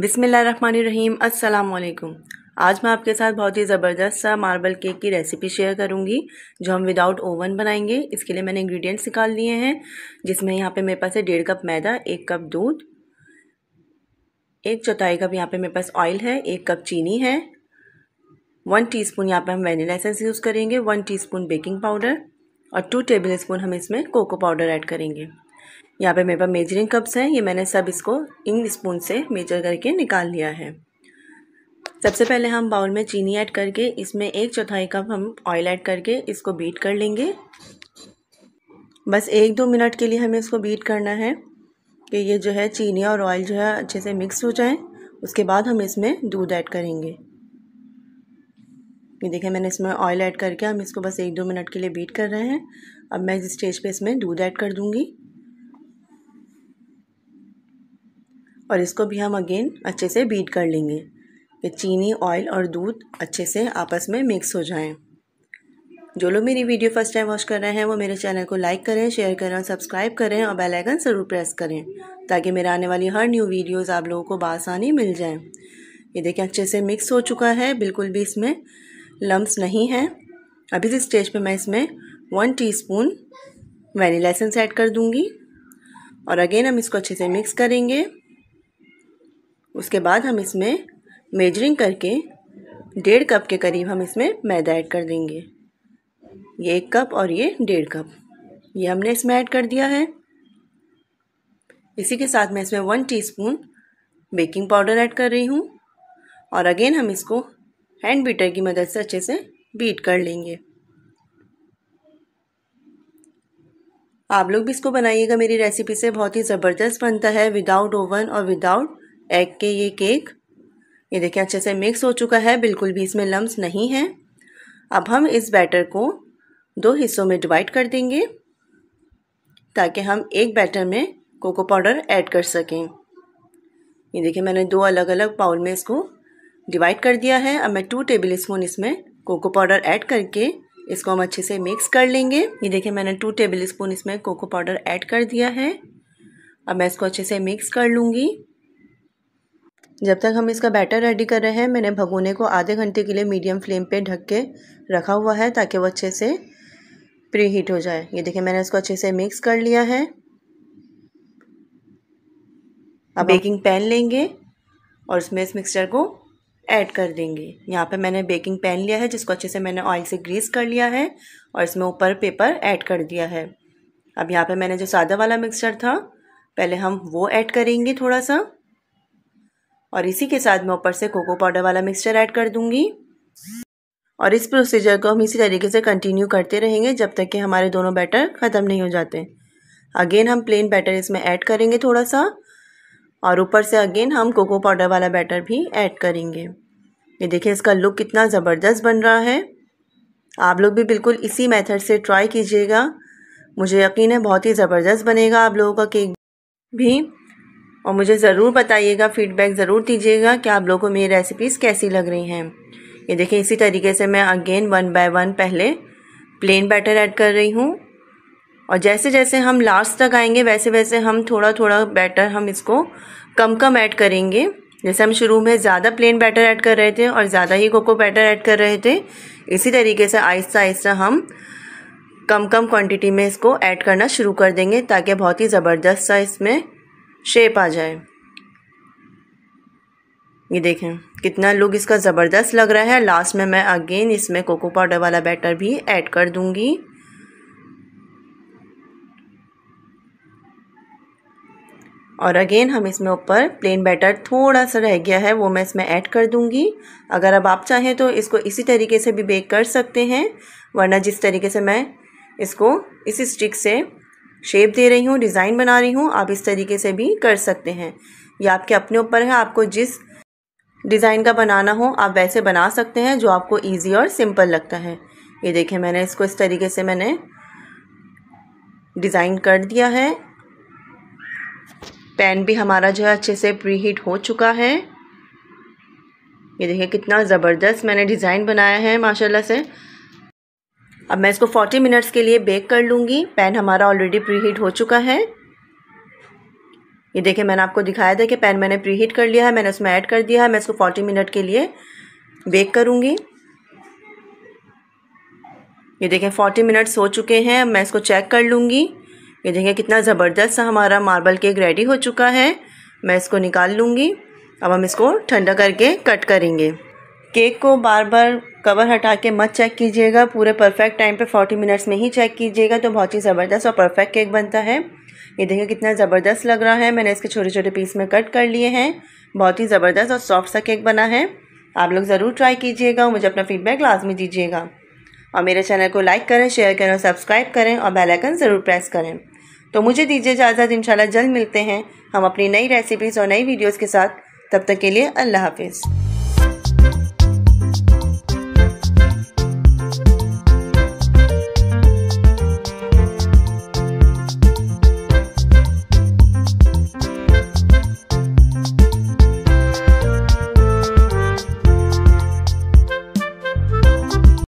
बिसमीम अल्लाम आज मैं आपके साथ बहुत ही ज़बरदस्त सा मार्बल केक की रेसिपी शेयर करूंगी जो हम विदाउट ओवन बनाएंगे इसके लिए मैंने इंग्रेडिएंट्स निकाल लिए हैं जिसमें यहाँ पे मेरे पास है डेढ़ कप मैदा एक कप दूध एक चौथाई कप यहाँ पे मेरे पास ऑयल है एक कप चीनी है वन टी स्पून यहाँ पर हम वेनिला एसेंस यूज़ करेंगे वन स्पून बेकिंग पाउडर और टू टेबल स्पून हम इसमें कोको पाउडर ऐड करेंगे यहाँ पे मेरे पास मेजरिंग कप्स हैं ये मैंने सब इसको इन स्पून से मेजर करके निकाल लिया है सबसे पहले हम बाउल में चीनी ऐड करके इसमें एक चौथाई कप हम ऑयल ऐड करके इसको बीट कर लेंगे बस एक दो मिनट के लिए हमें इसको बीट करना है कि ये जो है चीनी और ऑयल जो है अच्छे से मिक्स हो जाए उसके बाद हम इसमें दूध ऐड करेंगे ये देखें मैंने इसमें ऑयल ऐड करके हम इसको बस एक दो मिनट के लिए बीट कर रहे हैं अब मैं इस स्टेज पे इसमें दूध ऐड कर दूंगी और इसको भी हम अगेन अच्छे से बीट कर लेंगे कि चीनी ऑयल और दूध अच्छे से आपस में मिक्स हो जाएं जो लोग मेरी वीडियो फर्स्ट टाइम वॉच कर रहे हैं वो मेरे चैनल को लाइक करें शेयर करें और सब्सक्राइब करें और बेल आइकन ज़रूर प्रेस करें ताकि मेरे आने वाली हर न्यू वीडियोस आप लोगों को बासानी मिल जाए ये देखें अच्छे से मिक्स हो चुका है बिल्कुल भी इसमें लम्ब नहीं हैं अभी इस स्टेज पर मैं इसमें one spoon vanilla essence add कर दूँगी और अगेन हम इसको अच्छे से मिक्स करेंगे उसके बाद हम इसमें मेजरिंग करके डेढ़ कप के करीब हम इसमें मैदा ऐड कर देंगे ये एक कप और ये डेढ़ कप ये हमने इसमें ऐड कर दिया है इसी के साथ मैं इसमें one teaspoon baking powder add कर रही हूँ और अगेन हम इसको हैंड बीटर की मदद से अच्छे से बीट कर लेंगे आप लोग भी इसको बनाइएगा मेरी रेसिपी से बहुत ही ज़बरदस्त बनता है विदाउट ओवन और विदाउट एग के ये केक ये देखें अच्छे से मिक्स हो चुका है बिल्कुल भी इसमें लम्स नहीं हैं अब हम इस बैटर को दो हिस्सों में डिवाइड कर देंगे ताकि हम एक बैटर में कोको पाउडर ऐड कर सकें ये देखिए मैंने दो अलग अलग बाउल में इसको डिवाइड कर दिया है अब मैं टू टेबल स्पून इसमें कोको पाउडर ऐड करके इसको हम अच्छे से मिक्स कर लेंगे ये देखिए मैंने टू टेबल स्पून इसमें कोको पाउडर ऐड कर दिया है अब मैं इसको अच्छे से मिक्स कर लूँगी जब तक हम इसका बैटर रेडी कर रहे हैं मैंने भगोने को आधे घंटे के लिए मीडियम फ्लेम पे ढक के रखा हुआ है ताकि वो अच्छे से प्री हीट हो जाए ये देखिए मैंने इसको अच्छे से मिक्स कर लिया है अब बेकिंग पैन लेंगे और उसमें इस मिक्सचर को ऐड कर देंगे यहाँ पे मैंने बेकिंग पैन लिया है जिसको अच्छे से मैंने ऑयल से ग्रीस कर लिया है और इसमें ऊपर पेपर ऐड कर दिया है अब यहाँ पर मैंने जो सादा वाला मिक्सचर था पहले हम वो ऐड करेंगे थोड़ा सा और इसी के साथ मैं ऊपर से कोको पाउडर वाला मिक्सचर ऐड कर दूंगी और इस प्रोसीजर को हम इसी तरीके से कंटिन्यू करते रहेंगे जब तक कि हमारे दोनों बैटर ख़त्म नहीं हो जाते अगेन हम प्लेन बैटर इसमें ऐड करेंगे थोड़ा सा और ऊपर से अगेन हम कोको पाउडर वाला बैटर भी ऐड करेंगे ये देखिए इसका लुक कितना ज़बरदस्त बन रहा है आप लोग भी बिल्कुल इसी मेथड से ट्राई कीजिएगा मुझे यकीन है बहुत ही ज़बरदस्त बनेगा आप लोगों का केक भी और मुझे ज़रूर बताइएगा फीडबैक ज़रूर दीजिएगा कि आप लोगों को मेरी रेसिपीज़ कैसी लग रही हैं ये देखें इसी तरीके से मैं अगेन वन बाय वन पहले प्लेन बैटर ऐड कर रही हूँ और जैसे जैसे हम लास्ट तक आएंगे वैसे वैसे हम थोड़ा थोड़ा बैटर हम इसको कम कम ऐड करेंगे जैसे हम शुरू में ज़्यादा प्लेन बैटर ऐड कर रहे थे और ज़्यादा ही कोको बैटर ऐड कर रहे थे इसी तरीके से आहिस्ता आहिस्ता हम कम कम क्वांटिटी में इसको ऐड करना शुरू कर देंगे ताकि बहुत ही ज़बरदस्त सा इसमें शेप आ जाए ये देखें कितना लुक इसका ज़बरदस्त लग रहा है लास्ट में मैं अगेन इसमें कोको पाउडर वाला बैटर भी ऐड कर दूंगी और अगेन हम इसमें ऊपर प्लेन बैटर थोड़ा सा रह गया है वो मैं इसमें ऐड कर दूंगी अगर अब आप चाहें तो इसको इसी तरीके से भी बेक कर सकते हैं वरना जिस तरीके से मैं इसको इसी स्टिक से शेप दे रही हूँ डिज़ाइन बना रही हूँ आप इस तरीके से भी कर सकते हैं ये आपके अपने ऊपर है आपको जिस डिज़ाइन का बनाना हो आप वैसे बना सकते हैं जो आपको ईजी और सिंपल लगता है ये देखिए मैंने इसको इस तरीके से मैंने डिज़ाइन कर दिया है पैन भी हमारा जो है अच्छे से प्री हीट हो चुका है ये देखिए कितना ज़बरदस्त मैंने डिज़ाइन बनाया है माशाल्लाह से अब मैं इसको 40 मिनट्स के लिए बेक कर लूँगी पैन हमारा ऑलरेडी प्रीहीट हो चुका है ये देखिए मैंने आपको दिखाया था कि पैन मैंने प्रीहीट कर लिया है मैंने उसमें ऐड कर दिया है मैं इसको 40 मिनट के लिए बेक करूँगी ये देखें 40 मिनट्स हो चुके हैं मैं इसको चेक कर लूँगी ये देखें कितना ज़बरदस्त हमारा मार्बल केक रेडी हो चुका है मैं इसको निकाल लूँगी अब हम इसको ठंडा करके कट करेंगे केक को बार बार कवर हटा के मत चेक कीजिएगा पूरे परफेक्ट टाइम पे 40 मिनट्स में ही चेक कीजिएगा तो बहुत ही ज़बरदस्त और परफेक्ट केक बनता है ये देखिए कितना ज़बरदस्त लग रहा है मैंने इसके छोटे छोटे पीस में कट कर लिए हैं बहुत ही ज़बरदस्त और सॉफ्ट सा केक बना है आप लोग ज़रूर ट्राई कीजिएगा और मुझे अपना फीडबैक लाजमी दीजिएगा और मेरे चैनल को लाइक करें शेयर करें और सब्सक्राइब करें और बेलाइकन ज़रूर प्रेस करें तो मुझे दीजिए इजाज़त शाला जल्द मिलते हैं हम अपनी नई रेसिपीज़ और नई वीडियोज़ के साथ तब तक के लिए अल्लाह हाफिज़